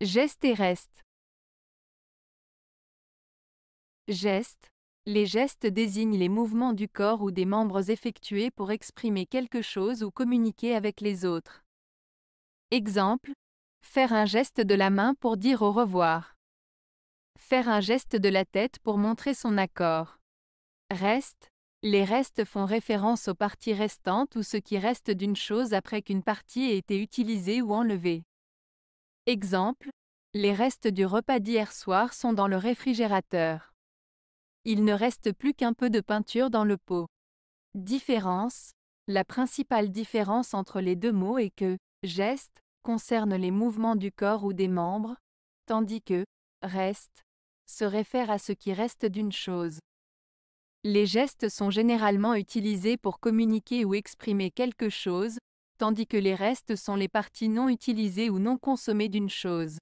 Geste et reste Geste. Les gestes désignent les mouvements du corps ou des membres effectués pour exprimer quelque chose ou communiquer avec les autres. Exemple. Faire un geste de la main pour dire au revoir. Faire un geste de la tête pour montrer son accord. Reste. Les restes font référence aux parties restantes ou ce qui reste d'une chose après qu'une partie ait été utilisée ou enlevée. Exemple, les restes du repas d'hier soir sont dans le réfrigérateur. Il ne reste plus qu'un peu de peinture dans le pot. Différence La principale différence entre les deux mots est que geste concerne les mouvements du corps ou des membres, tandis que reste se réfère à ce qui reste d'une chose. Les gestes sont généralement utilisés pour communiquer ou exprimer quelque chose, tandis que les restes sont les parties non utilisées ou non consommées d'une chose.